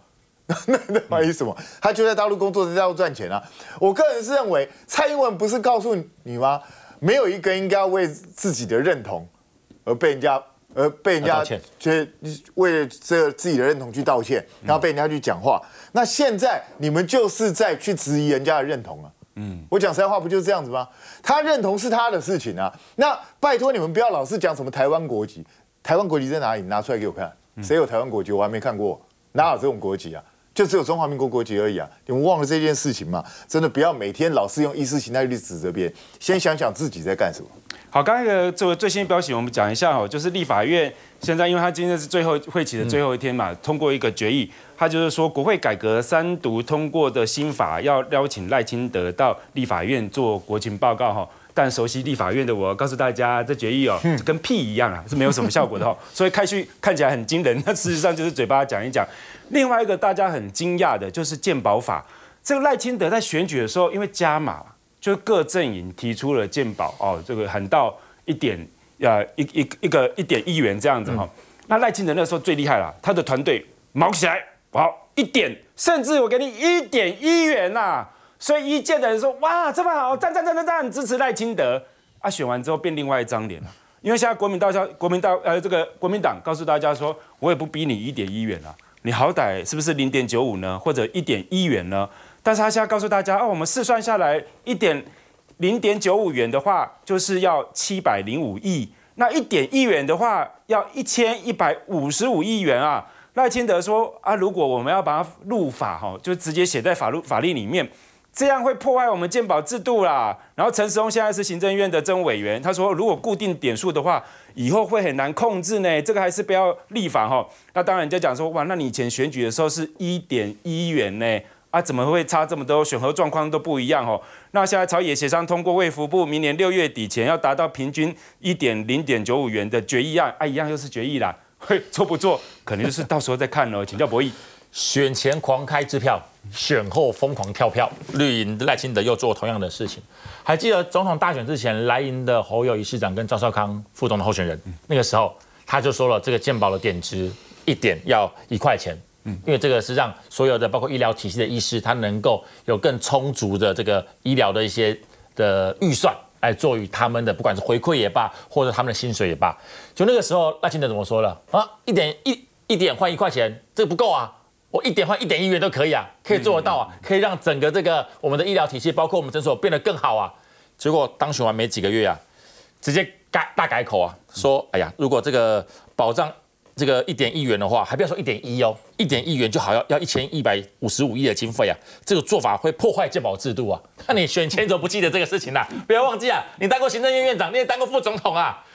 那那怀疑什么？他就在大陆工作，在大陆赚钱啊！我个人是认为，蔡英文不是告诉你吗？没有一个应该为自己的认同而被人家而被人家去为了这自己的认同去道歉，然后被人家去讲话。那现在你们就是在去质疑人家的认同啊！嗯，我讲实在话，不就是这样子吗？他认同是他的事情啊！那拜托你们不要老是讲什么台湾国籍，台湾国籍在哪里？拿出来给我看，谁有台湾国籍？我还没看过，哪有这种国籍啊？就只有中华民国国籍而已啊！你们忘了这件事情吗？真的不要每天老是用意识形态去指责别人，先想想自己在干什么。好，刚才的作个最新的标题，我们讲一下哈，就是立法院现在，因为它今天是最后会期的最后一天嘛，通过一个决议，它就是说国会改革三读通过的新法，要邀请赖清德到立法院做国情报告哈。但熟悉立法院的我，告诉大家，这决议哦，跟屁一样啊，是没有什么效果的哦。所以开去看起来很惊人，那事实上就是嘴巴讲一讲。另外一个大家很惊讶的就是健保法，这个赖清德在选举的时候，因为加码，就各阵营提出了健保哦，这个喊到一点，呃，一、一、一个一点一元这样子哈。那赖清德那时候最厉害了，他的团队毛起来，好一点，甚至我给你一点一元呐。所以一届的人说：“哇，这么好，赞赞赞赞赞，支持赖清德啊！”选完之后变另外一张脸了，因为现在国民大家国民大呃，这个国民党告诉大家说：“我也不逼你一点一元了，你好歹是不是零点九五呢？或者一点一元呢？”但是他现在告诉大家：“哦，我们试算下来，一点零点九五元的话，就是要七百零五亿；那一点一元的话，要一千一百五十五亿元啊！”赖清德说：“啊，如果我们要把它入法，哈，就直接写在法律法律里面。”这样会破坏我们鉴宝制度啦。然后陈时中现在是行政院的务委员，他说如果固定点数的话，以后会很难控制呢。这个还是不要立法哈。那当然就讲说，哇，那你以前选举的时候是一点一元呢，啊，怎么会差这么多？选核状况都不一样哦。那现在朝野协商通过，卫福部明年六月底前要达到平均一点零点九五元的决议案，啊，一样又是决议啦。会做不做？可能就是到时候再看喽。请教博弈。选前狂开支票，选后疯狂跳票。绿营赖清德又做同样的事情。还记得总统大选之前，赖银的侯友谊市长跟赵少康副总的候选人，那个时候他就说了，这个健保的点值一点要一块钱，因为这个是让所有的包括医疗体系的医师，他能够有更充足的这个医疗的一些的预算，来做于他们的不管是回馈也罢，或者他们的薪水也罢。就那个时候，赖清德怎么说了啊？一点一一点换一块钱，这个不够啊。我一点换一点一元都可以啊，可以做得到啊，可以让整个这个我们的医疗体系，包括我们诊所变得更好啊。结果当选完没几个月啊，直接改大改口啊，说哎呀，如果这个保障这个一点一元的话，还不要说一点一哦，一点一元就好要要一千一百五十五亿的经费啊，这个做法会破坏健保制度啊。那你选前么不记得这个事情啦？不要忘记啊，你当过行政院院长，你也当过副总统啊。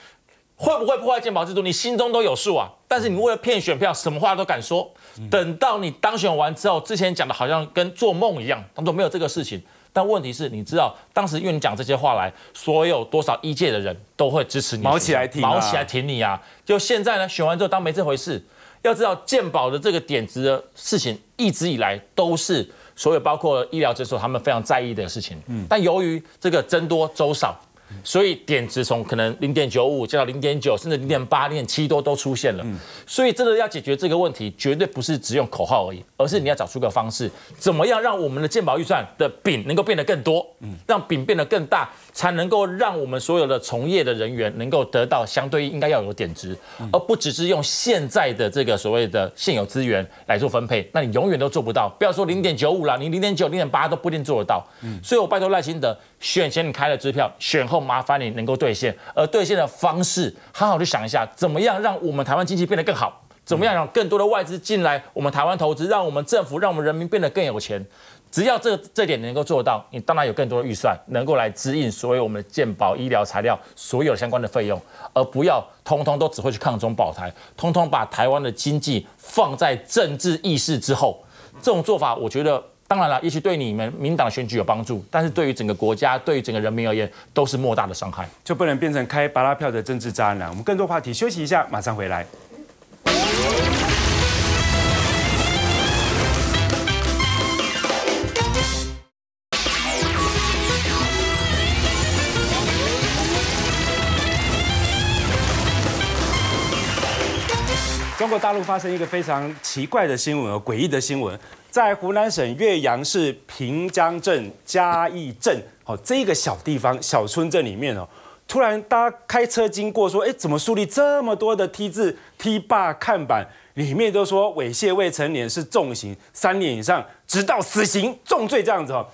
会不会破坏健保制度？你心中都有数啊！但是你为了骗选票，什么话都敢说。等到你当选完之后，之前讲的好像跟做梦一样，他说没有这个事情。但问题是，你知道当时你讲这些话来，所有多少一届的人都会支持你，毛起来挺，毛起来挺你啊！就现在呢，选完之后当没这回事。要知道健保的这个点子的事情，一直以来都是所有包括医疗诊所他们非常在意的事情。嗯，但由于这个增多粥少。所以点值从可能零点九五降到零点九，甚至零点八、零点七多都出现了。所以真的要解决这个问题，绝对不是只用口号而已，而是你要找出个方式，怎么样让我们的健保预算的饼能够变得更多，让饼变得更大，才能够让我们所有的从业的人员能够得到相对应该要有点值，而不只是用现在的这个所谓的现有资源来做分配，那你永远都做不到。不要说零点九五了，你零点九、零点八都不一定做得到。所以我拜托赖清德，选前你开了支票，选后。麻烦你能够兑现，而兑现的方式，好好去想一下，怎么样让我们台湾经济变得更好，怎么样让更多的外资进来我们台湾投资，让我们政府，让我们人民变得更有钱。只要这这点能够做到，你当然有更多的预算能够来支应所有我们的健保医疗材料，所有相关的费用，而不要通通都只会去抗中保台，通通把台湾的经济放在政治意识之后，这种做法，我觉得。当然了，也许对你们民党选举有帮助，但是对于整个国家、对于整个人民而言，都是莫大的伤害，就不能变成开巴拉票的政治渣男。我们更多话题，休息一下，马上回来。中国大陆发生一个非常奇怪的新闻哦，诡异的新闻，在湖南省岳阳市平江镇嘉义镇哦，这个小地方、小村镇里面哦，突然大家开车经过，说：“哎，怎么树立这么多的梯字、梯坝看板？里面都说猥亵未成年是重刑，三年以上直到死刑，重罪这样子哦。”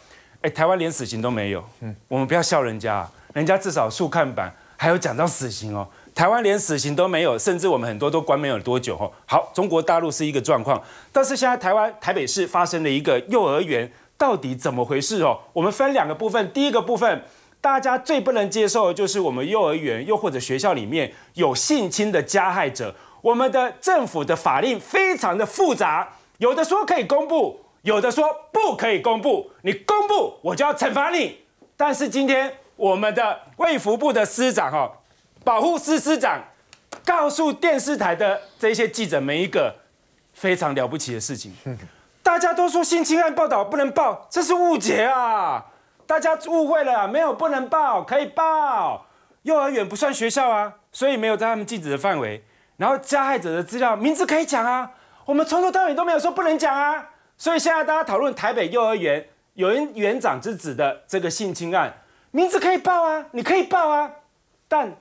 哎，台湾连死刑都没有，嗯，我们不要笑人家，人家至少竖看板，还有讲到死刑哦。台湾连死刑都没有，甚至我们很多都关没有多久吼。好，中国大陆是一个状况，但是现在台湾台北市发生了一个幼儿园，到底怎么回事哦？我们分两个部分，第一个部分大家最不能接受的就是我们幼儿园又或者学校里面有性侵的加害者，我们的政府的法令非常的复杂，有的说可以公布，有的说不可以公布，你公布我就要惩罚你。但是今天我们的卫福部的司长哦。保护司司长告诉电视台的这些记者们一个非常了不起的事情：，大家都说性侵案报道不能报，这是误解啊！大家误会了，没有不能报，可以报。幼儿园不算学校啊，所以没有在他们禁止的范围。然后加害者的资料名字可以讲啊，我们从头到尾都没有说不能讲啊。所以现在大家讨论台北幼儿园有人园长之子的这个性侵案，名字可以报啊，你可以报啊，但。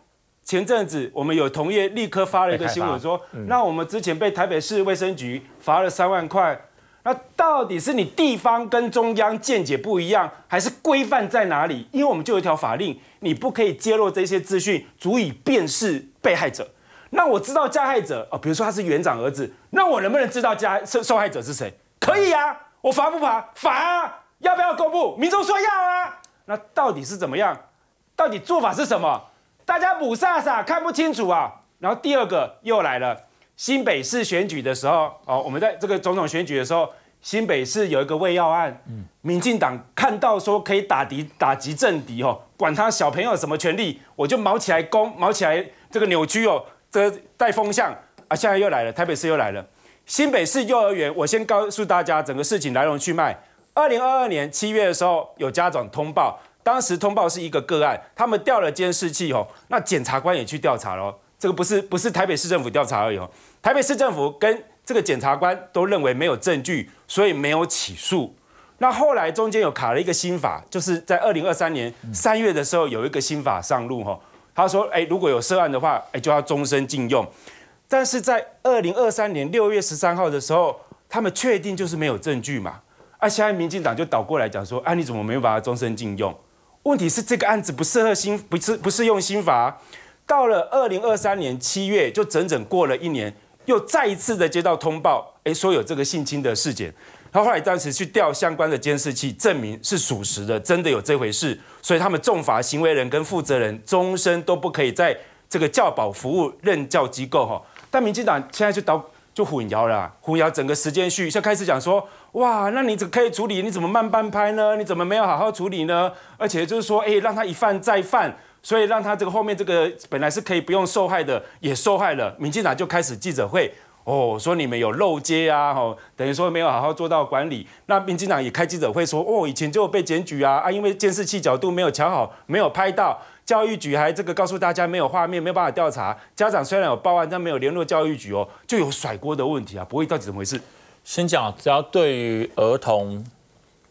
前阵子我们有同业立刻发了一个新闻说，那我们之前被台北市卫生局罚了三万块，那到底是你地方跟中央见解不一样，还是规范在哪里？因为我们就有一条法令，你不可以揭露这些资讯足以辨识被害者。那我知道加害者哦，比如说他是园长儿子，那我能不能知道加受受害者是谁？可以啊，我罚不罚？罚啊！要不要公布？民众说要啊。那到底是怎么样？到底做法是什么？大家母煞煞看不清楚啊！然后第二个又来了，新北市选举的时候，哦，我们在这个总统选举的时候，新北市有一个胃药案，嗯，民进党看到说可以打敌打击政敌哦，管他小朋友什么权利，我就卯起来攻，卯起来这个扭曲哦，这带风向啊，现在又来了，台北市又来了，新北市幼儿园，我先告诉大家整个事情来龙去脉。二零二二年七月的时候，有家长通报。当时通报是一个个案，他们调了监视器哦，那检察官也去调查了，这个不是不是台北市政府调查而已哦，台北市政府跟这个检察官都认为没有证据，所以没有起诉。那后来中间有卡了一个新法，就是在二零二三年三月的时候有一个新法上路哈。他说，哎，如果有涉案的话，哎就要终身禁用。但是在二零二三年六月十三号的时候，他们确定就是没有证据嘛。啊，现在民进党就倒过来讲说，啊你怎么没有把他终身禁用？问题是这个案子不适合新，不是不是用新法。到了二零二三年七月，就整整过了一年，又再一次的接到通报，哎，说有这个性侵的事件。他后后来当时去调相关的监视器，证明是属实的，真的有这回事。所以他们重罚行为人跟负责人，终身都不可以在这个教保服务任教机构哈。但民进党现在就导。就混淆了，混淆整个时间序，就开始讲说，哇，那你这可以处理，你怎么慢半拍呢？你怎么没有好好处理呢？而且就是说，哎，让他一犯再犯，所以让他这个后面这个本来是可以不用受害的，也受害了。民进党就开始记者会，哦，说你们有漏接啊，吼，等于说没有好好做到管理。那民进党也开记者会说，哦，以前就被检举啊，啊，因为监视器角度没有调好，没有拍到。教育局还这个告诉大家没有画面，没有办法调查。家长虽然有报案，但没有联络教育局哦，就有甩锅的问题啊，不会到底怎么回事？先讲，只要对于儿童，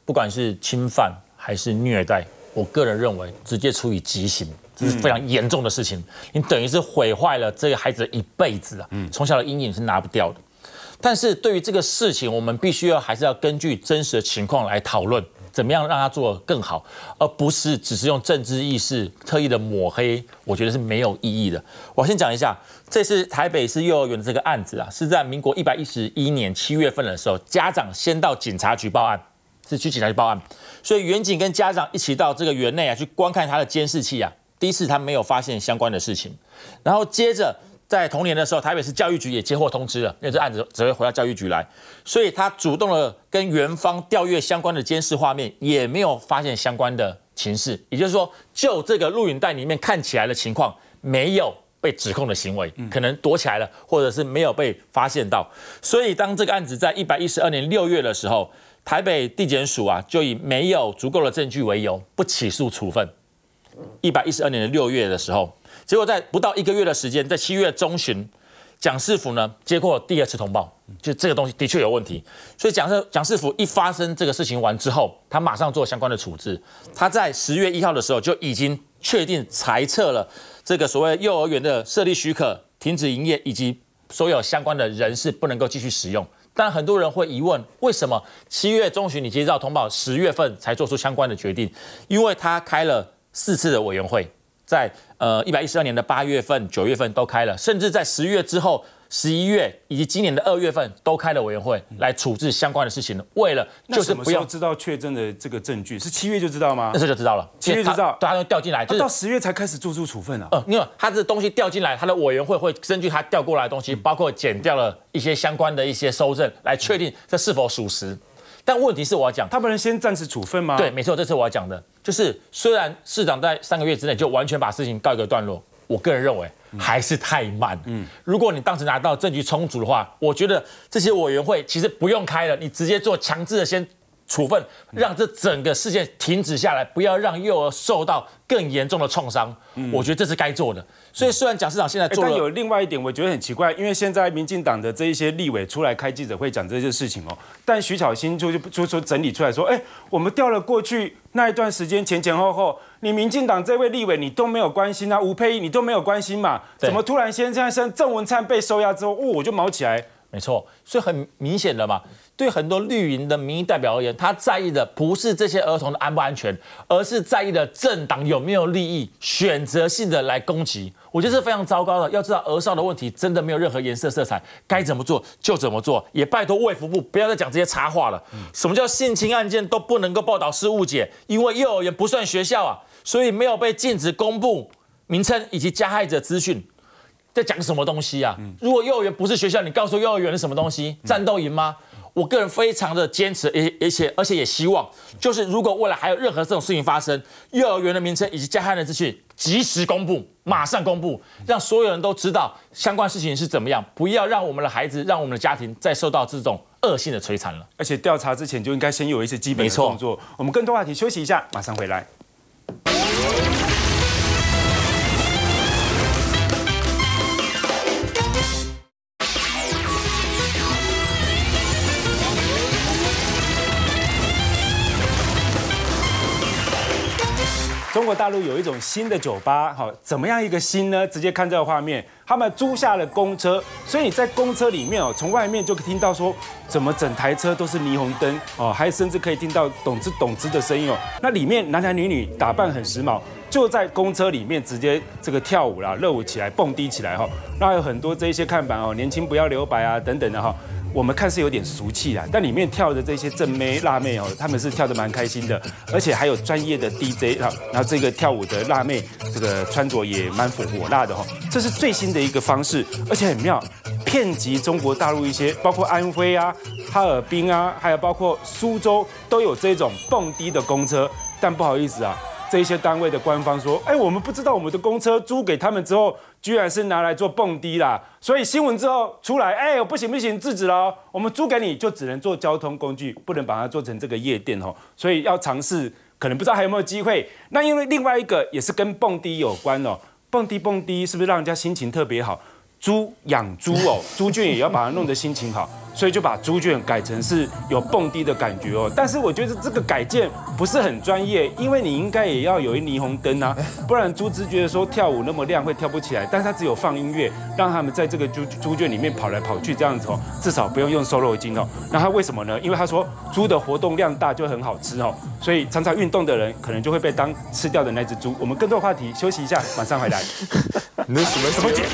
不管是侵犯还是虐待，我个人认为直接处以极刑，这是非常严重的事情。你等于是毁坏了这个孩子一辈子啊，从小的阴影是拿不掉的。但是对于这个事情，我们必须要还是要根据真实的情况来讨论。怎么样让他做更好，而不是只是用政治意识特意的抹黑，我觉得是没有意义的。我先讲一下，这次台北市幼儿园的这个案子啊，是在民国一百一十一年七月份的时候，家长先到警察局报案，是去警察局报案，所以远景跟家长一起到这个园内啊去观看他的监视器啊，第一次他没有发现相关的事情，然后接着。在同年的时候，台北市教育局也接获通知了，因为这案子只会回到教育局来，所以他主动的跟元方调阅相关的监视画面，也没有发现相关的情势，也就是说，就这个录影带里面看起来的情况，没有被指控的行为，可能躲起来了，或者是没有被发现到。所以，当这个案子在一百一十二年六月的时候，台北地检署啊，就以没有足够的证据为由不起诉处分。一百一十二年的六月的时候。结果在不到一个月的时间，在七月中旬，蒋世福呢接过第二次通报，就这个东西的确有问题。所以蒋世蒋世福一发生这个事情完之后，他马上做相关的处置。他在十月一号的时候就已经确定裁撤了这个所谓幼儿园的设立许可，停止营业，以及所有相关的人士不能够继续使用。但很多人会疑问，为什么七月中旬你接到通报，十月份才做出相关的决定？因为他开了四次的委员会。在呃，一百一十二年的八月份、九月份都开了，甚至在十月之后、十一月以及今年的二月份都开了委员会来处置相关的事情了。为了就是不要知道确证的这个证据是七月就知道吗？那时候就知道了，七月知道，对，他就掉进来，他到十月才开始做出处分啊。呃，因为他的东西掉进来，他的委员会会根据他调过来的东西，包括减掉了一些相关的一些收证，来确定这是否属实。但问题是我要讲，他不能先暂时处分吗？对，没错，这是我要讲的。就是虽然市长在三个月之内就完全把事情告一个段落，我个人认为还是太慢。嗯，如果你当时拿到证据充足的话，我觉得这些委员会其实不用开了，你直接做强制的先。处分，让这整个事件停止下来，不要让幼儿受到更严重的创伤。我觉得这是该做的。所以，虽然蒋市长现在，但有另外一点，我觉得很奇怪，因为现在民进党的这一些立委出来开记者会讲这些事情哦，但徐巧芯就就就整理出来说，哎，我们调了过去那一段时间前前后后，你民进党这位立委你都没有关心啊，吴佩仪你都没有关心嘛，怎么突然现在像郑文灿被收押之后，哦，我就毛起来。没错，所以很明显的嘛。对很多绿营的民意代表而言，他在意的不是这些儿童的安不安全，而是在意的政党有没有利益，选择性的来攻击，我觉得是非常糟糕的。要知道，儿少的问题真的没有任何颜色色彩，该怎么做就怎么做，也拜托卫福部不要再讲这些插话了。什么叫性侵案件都不能够报道是误解，因为幼儿园不算学校啊，所以没有被禁止公布名称以及加害者资讯，在讲什么东西啊？如果幼儿园不是学校，你告诉幼儿园是什么东西？战斗营吗？我个人非常的坚持，而而且而且也希望，就是如果未来还有任何这种事情发生，幼儿园的名称以及加害人资讯及时公布，马上公布，让所有人都知道相关事情是怎么样，不要让我们的孩子、让我们的家庭再受到这种恶性的摧残了。而且调查之前就应该先有一些基本的动作。我们更多话题休息一下，马上回来。大陆有一种新的酒吧，好，怎么样一个新呢？直接看这个画面，他们租下了公车，所以你在公车里面哦，从外面就可听到说，怎么整台车都是霓虹灯哦，还甚至可以听到咚子咚子」的声音哦。那里面男男女女打扮很时髦，就在公车里面直接这个跳舞啦，热舞起来，蹦迪起来哈。那有很多这些看板哦，年轻不要留白啊等等的哈。我们看是有点俗气啦，但里面跳的这些正妹、辣妹哦，他们是跳得蛮开心的，而且还有专业的 DJ 啊，然后这个跳舞的辣妹，这个穿着也蛮火火辣的哈。这是最新的一个方式，而且很妙。遍及中国大陆一些，包括安徽啊、哈尔滨啊，还有包括苏州都有这种蹦迪的公车，但不好意思啊，这些单位的官方说，哎，我们不知道我们的公车租给他们之后。居然是拿来做蹦迪啦，所以新闻之后出来，哎，不行不行，制止了，我们租给你，就只能做交通工具，不能把它做成这个夜店哦。所以要尝试，可能不知道还有没有机会。那因为另外一个也是跟蹦迪有关哦，蹦迪蹦迪，是不是让人家心情特别好？猪养猪哦，猪圈也要把它弄得心情好，所以就把猪圈改成是有蹦迪的感觉哦。但是我觉得这个改建不是很专业，因为你应该也要有一霓虹灯啊，不然猪只觉得说跳舞那么亮会跳不起来。但是它只有放音乐，让他们在这个猪猪圈里面跑来跑去这样子哦，至少不用用瘦肉精哦。那它为什么呢？因为他说猪的活动量大就很好吃哦，所以常常运动的人可能就会被当吃掉的那只猪。我们更多话题休息一下，马上回来。你 什么什么奖？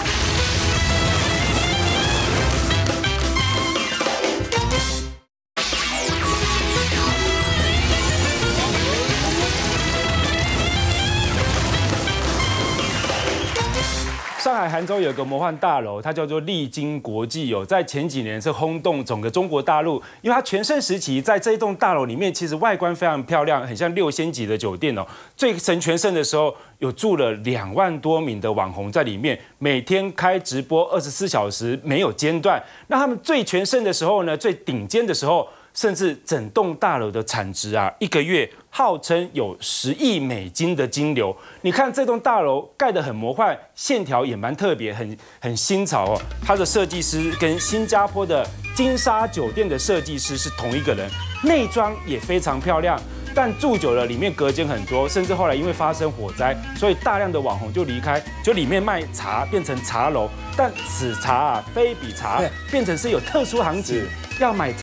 广州有个魔幻大楼，它叫做丽晶国际哦，在前几年是轰动整个中国大陆，因为它全盛时期，在这一栋大楼里面，其实外观非常漂亮，很像六星级的酒店哦。最神全盛的时候，有住了两万多名的网红在里面，每天开直播二十四小时没有间断。那他们最全盛的时候呢，最顶尖的时候，甚至整栋大楼的产值啊，一个月。号称有十亿美金的金流，你看这栋大楼盖得很模块，线条也蛮特别，很很新潮哦。它的设计师跟新加坡的金沙酒店的设计师是同一个人，内装也非常漂亮。但住久了，里面隔间很多，甚至后来因为发生火灾，所以大量的网红就离开，就里面卖茶变成茶楼。但此茶啊，非彼茶，变成是有特殊行情，要买。